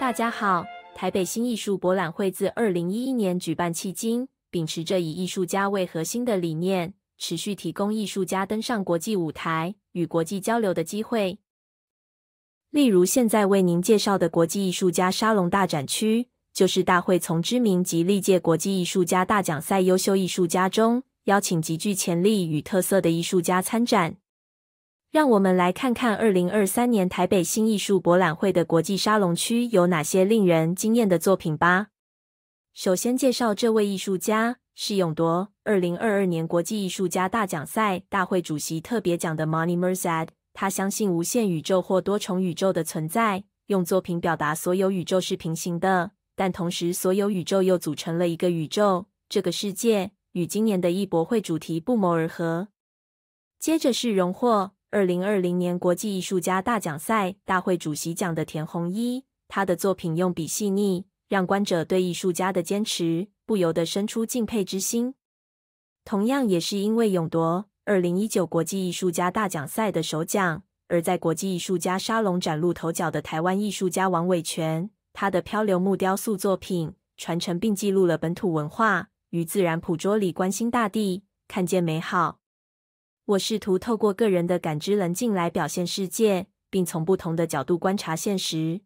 大家好，台北新艺术博览会自二零一一年举办迄今，秉持着以艺术家为核心的理念，持续提供艺术家登上国际舞台与国际交流的机会。例如，现在为您介绍的国际艺术家沙龙大展区，就是大会从知名及历届国际艺术家大奖赛优秀艺术家中，邀请极具潜力与特色的艺术家参展。让我们来看看二零二三年台北新艺术博览会的国际沙龙区有哪些令人惊艳的作品吧。首先介绍这位艺术家是永铎，二零二二年国际艺术家大奖赛大会主席特别奖的 m o n y Merced。他相信无限宇宙或多重宇宙的存在，用作品表达所有宇宙是平行的，但同时所有宇宙又组成了一个宇宙。这个世界与今年的艺博会主题不谋而合。接着是荣获。二零二零年国际艺术家大奖赛大会主席奖的田弘一，他的作品用笔细腻，让观者对艺术家的坚持不由得生出敬佩之心。同样也是因为勇夺二零一九国际艺术家大奖赛的首奖，而在国际艺术家沙龙崭露头角的台湾艺术家王伟全，他的漂流木雕塑作品传承并记录了本土文化与自然，捕捉里关心大地，看见美好。我试图透过个人的感知棱镜来表现世界，并从不同的角度观察现实。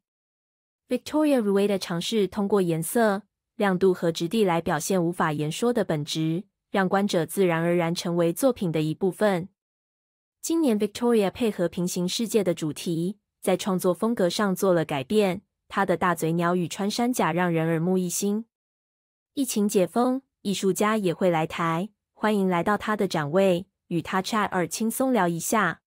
Victoria Rueda 尝试通过颜色、亮度和质地来表现无法言说的本质，让观者自然而然成为作品的一部分。今年，Victoria 配合平行世界的主题，在创作风格上做了改变。他的大嘴鸟与穿山甲让人耳目一新。疫情解封，艺术家也会来台，欢迎来到他的展位。与他 chat 而轻松聊一下。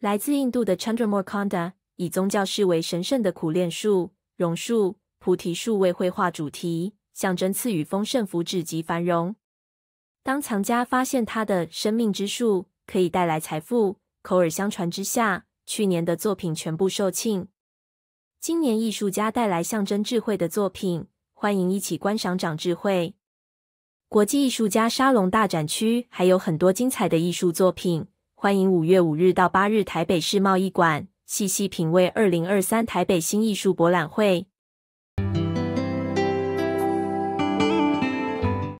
来自印度的 c h a n d r a m o u r k o n d a 以宗教视为神圣的苦练树、榕树、菩提树为绘画主题，象征赐予丰盛福祉及繁荣。当藏家发现他的生命之树可以带来财富，口耳相传之下，去年的作品全部售罄。今年艺术家带来象征智慧的作品，欢迎一起观赏长智慧。国际艺术家沙龙大展区还有很多精彩的艺术作品，欢迎五月五日到八日，台北世贸易馆细细品味二零二三台北新艺术博览会。